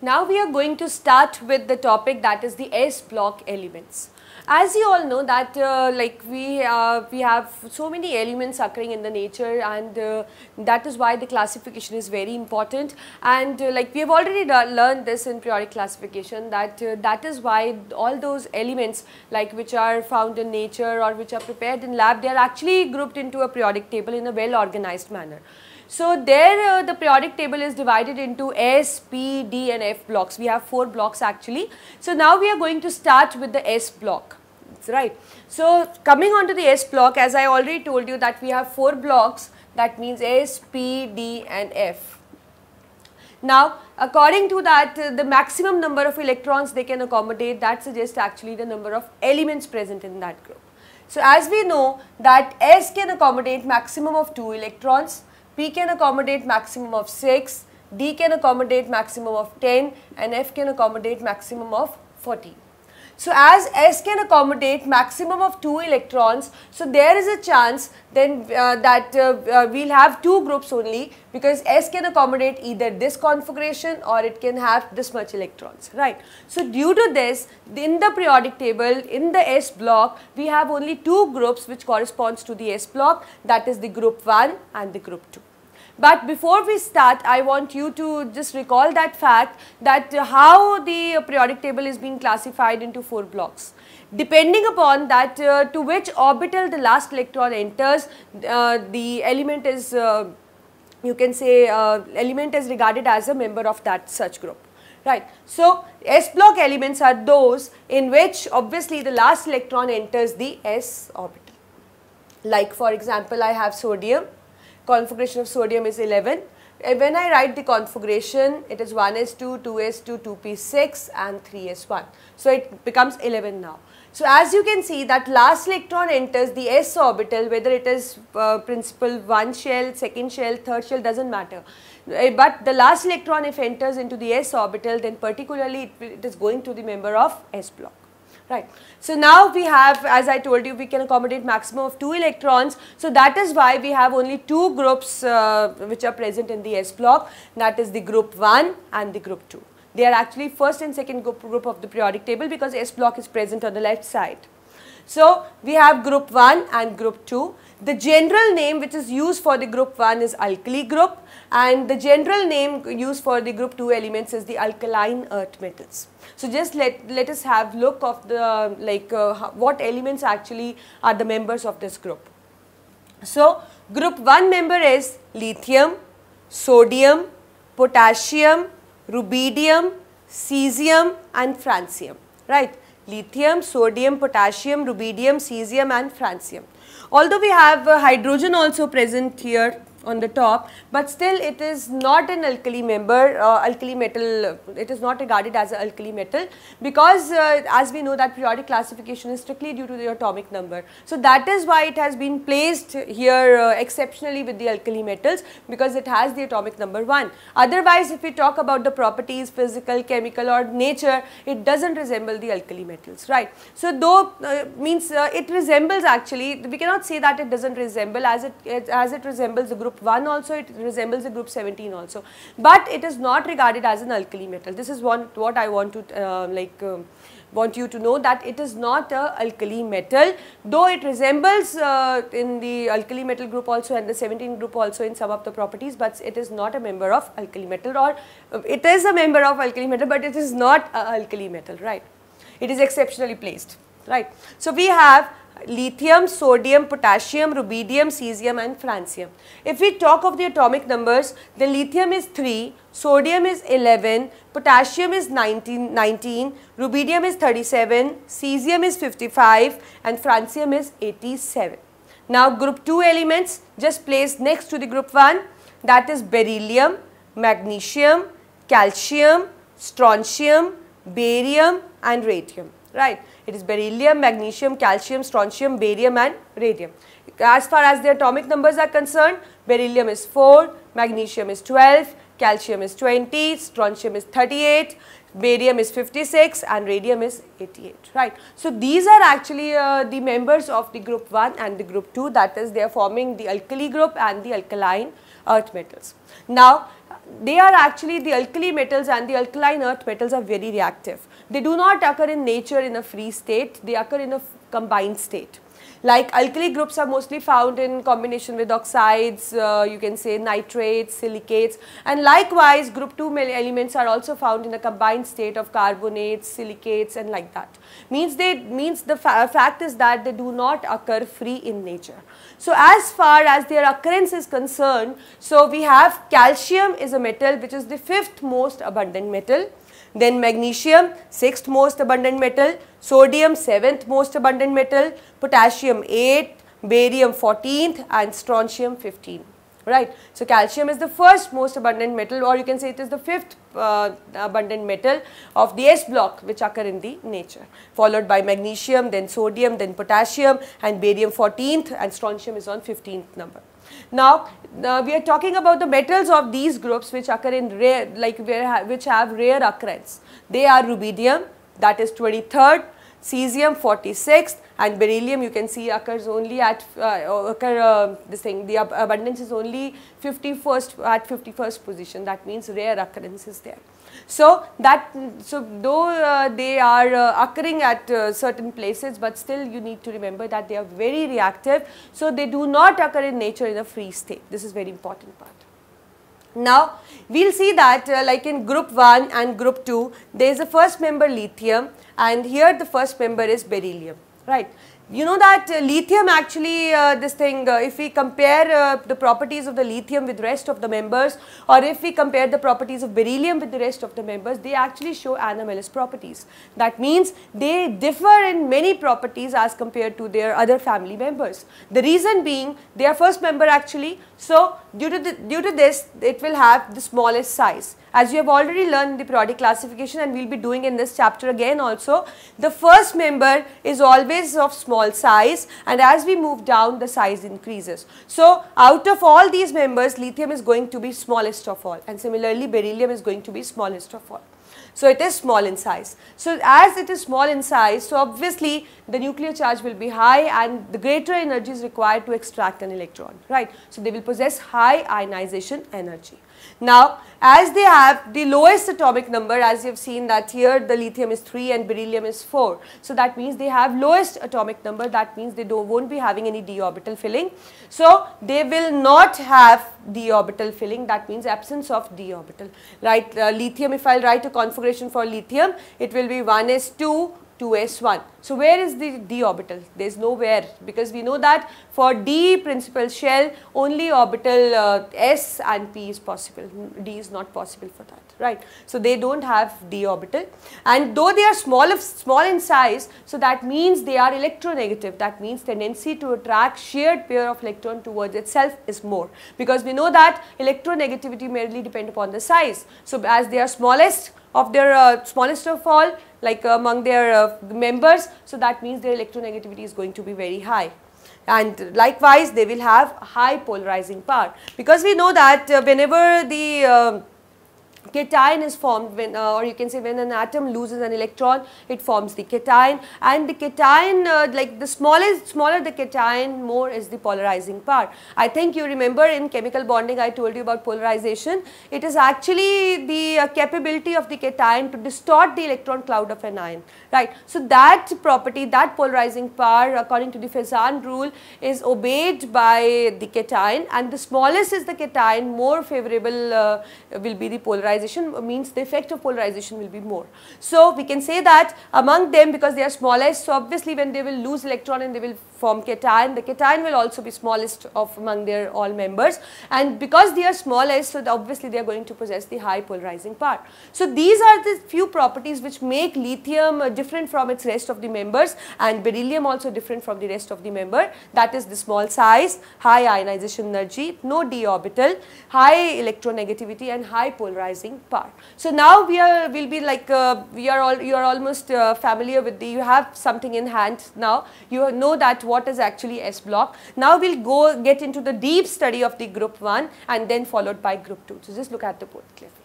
Now we are going to start with the topic that is the S block elements. As you all know that uh, like we, uh, we have so many elements occurring in the nature and uh, that is why the classification is very important and uh, like we have already learned this in periodic classification that uh, that is why all those elements like which are found in nature or which are prepared in lab they are actually grouped into a periodic table in a well organized manner. So there uh, the periodic table is divided into S, P, D and F blocks. We have four blocks actually. So now we are going to start with the S block. That's right. So coming on to the S block as I already told you that we have four blocks that means S, P, D and F. Now according to that uh, the maximum number of electrons they can accommodate that suggests actually the number of elements present in that group. So as we know that S can accommodate maximum of 2 electrons P can accommodate maximum of 6, D can accommodate maximum of 10 and F can accommodate maximum of 40. So as S can accommodate maximum of 2 electrons, so there is a chance then uh, that uh, uh, we'll have two groups only because S can accommodate either this configuration or it can have this much electrons, right. So due to this, in the periodic table, in the S block, we have only two groups which corresponds to the S block that is the group 1 and the group 2. But before we start, I want you to just recall that fact that how the periodic table is being classified into four blocks. Depending upon that uh, to which orbital the last electron enters, uh, the element is, uh, you can say, uh, element is regarded as a member of that such group. Right. So, s block elements are those in which obviously the last electron enters the s orbital. Like for example, I have sodium configuration of sodium is 11. Eh, when I write the configuration, it is 1s2, 2s2, 2p6 and 3s1. So it becomes 11 now. So as you can see that last electron enters the s orbital whether it is uh, principal 1 shell, second shell, third shell doesn't matter. Eh, but the last electron if enters into the s orbital then particularly it is going to the member of s block right. So now we have, as I told you, we can accommodate maximum of 2 electrons. So that is why we have only two groups uh, which are present in the S block, that is the group 1 and the group 2. They are actually first and second group of the periodic table because S block is present on the left side. So we have group 1 and group 2. The general name which is used for the group 1 is alkali group and the general name used for the group 2 elements is the alkaline earth metals. So just let, let us have look of the like uh, what elements actually are the members of this group. So group 1 member is lithium, sodium, potassium, rubidium, cesium and francium, right? Lithium, sodium, potassium, rubidium, cesium and francium. Although we have uh, hydrogen also present here on the top but still it is not an alkali member uh, alkali metal it is not regarded as an alkali metal because uh, as we know that periodic classification is strictly due to the atomic number so that is why it has been placed here uh, exceptionally with the alkali metals because it has the atomic number 1 otherwise if we talk about the properties physical chemical or nature it doesn't resemble the alkali metals right so though uh, means uh, it resembles actually we cannot say that it doesn't resemble as it, it as it resembles the group group 1 also, it resembles a group 17 also. But it is not regarded as an alkali metal. This is one, what I want to uh, like um, want you to know that it is not a alkali metal though it resembles uh, in the alkali metal group also and the 17 group also in some of the properties but it is not a member of alkali metal or uh, it is a member of alkali metal but it is not an alkali metal right it is exceptionally placed right so we have lithium, sodium, potassium, rubidium, cesium and francium. If we talk of the atomic numbers, the lithium is 3, sodium is 11, potassium is 19, 19 rubidium is 37, cesium is 55 and francium is 87. Now group 2 elements just place next to the group 1 that is beryllium, magnesium, calcium, strontium, barium and radium right? It is beryllium, magnesium, calcium, strontium, barium and radium. As far as the atomic numbers are concerned, beryllium is 4, magnesium is 12, calcium is 20, strontium is 38, barium is 56 and radium is 88, right. So, these are actually uh, the members of the group 1 and the group 2 that is they are forming the alkali group and the alkaline earth metals. Now, they are actually the alkali metals and the alkaline earth metals are very reactive. They do not occur in nature in a free state, they occur in a combined state. Like alkali groups are mostly found in combination with oxides, uh, you can say nitrates, silicates and likewise group 2 elements are also found in a combined state of carbonates, silicates and like that. Means they means the fa fact is that they do not occur free in nature. So as far as their occurrence is concerned, so we have calcium is a metal which is the fifth most abundant metal then magnesium sixth most abundant metal sodium seventh most abundant metal potassium calcium 8, barium 14th and strontium 15 right. So calcium is the first most abundant metal or you can say it is the fifth uh, abundant metal of the S block which occur in the nature followed by magnesium then sodium then potassium and barium 14th and strontium is on 15th number. Now uh, we are talking about the metals of these groups which occur in rare like which have rare occurrence. They are rubidium that is 23rd, cesium 46 and beryllium you can see occurs only at uh, occur uh, this thing the ab abundance is only 51st at 51st position that means rare occurrence is there so that so though uh, they are uh, occurring at uh, certain places but still you need to remember that they are very reactive so they do not occur in nature in a free state this is very important part now, we'll see that uh, like in group 1 and group 2, there is a first member lithium and here the first member is beryllium, right. You know that uh, lithium actually, uh, this thing, uh, if we compare uh, the properties of the lithium with rest of the members or if we compare the properties of beryllium with the rest of the members, they actually show anomalous properties. That means they differ in many properties as compared to their other family members. The reason being they are first member actually, so due to, the, due to this it will have the smallest size. As you have already learned the periodic classification and we will be doing in this chapter again also, the first member is always of small small size and as we move down the size increases. So out of all these members lithium is going to be smallest of all and similarly beryllium is going to be smallest of all. So it is small in size. So as it is small in size, so obviously the nuclear charge will be high and the greater energy is required to extract an electron, right? So they will possess high ionization energy. Now, as they have the lowest atomic number as you have seen that here the lithium is 3 and beryllium is 4. So that means they have lowest atomic number that means they don't, won't be having any d orbital filling. So they will not have d orbital filling that means absence of d orbital right uh, lithium if I will write a configuration for lithium it will be 1s2 to s1. So where is the d orbital? There is nowhere because we know that for d principal shell only orbital uh, s and p is possible. d is not possible for that, right? So they don't have d orbital and though they are small of small in size, so that means they are electronegative. That means tendency to attract shared pair of electron towards itself is more because we know that electronegativity merely depend upon the size. So as they are smallest of their uh, smallest of all like uh, among their uh, members. So that means their electronegativity is going to be very high and likewise they will have high polarizing power because we know that uh, whenever the um, cation is formed when uh, or you can say when an atom loses an electron it forms the cation and the cation uh, like the smallest smaller the cation more is the polarizing part i think you remember in chemical bonding i told you about polarization it is actually the uh, capability of the cation to distort the electron cloud of an ion right so that property that polarizing power according to the fezan rule is obeyed by the cation and the smallest is the cation more favorable uh, will be the polarizing polarization means the effect of polarization will be more. So we can say that among them because they are smallest so obviously when they will lose electron and they will from cation. The cation will also be smallest of among their all members and because they are smallest, so obviously they are going to possess the high polarizing part. So these are the few properties which make lithium uh, different from its rest of the members and beryllium also different from the rest of the member. That is the small size, high ionization energy, no d orbital, high electronegativity and high polarizing part. So now we are will be like uh, we are all you are almost uh, familiar with the you have something in hand now you know that what is actually S block. Now we'll go get into the deep study of the group 1 and then followed by group 2. So just look at the both cliff.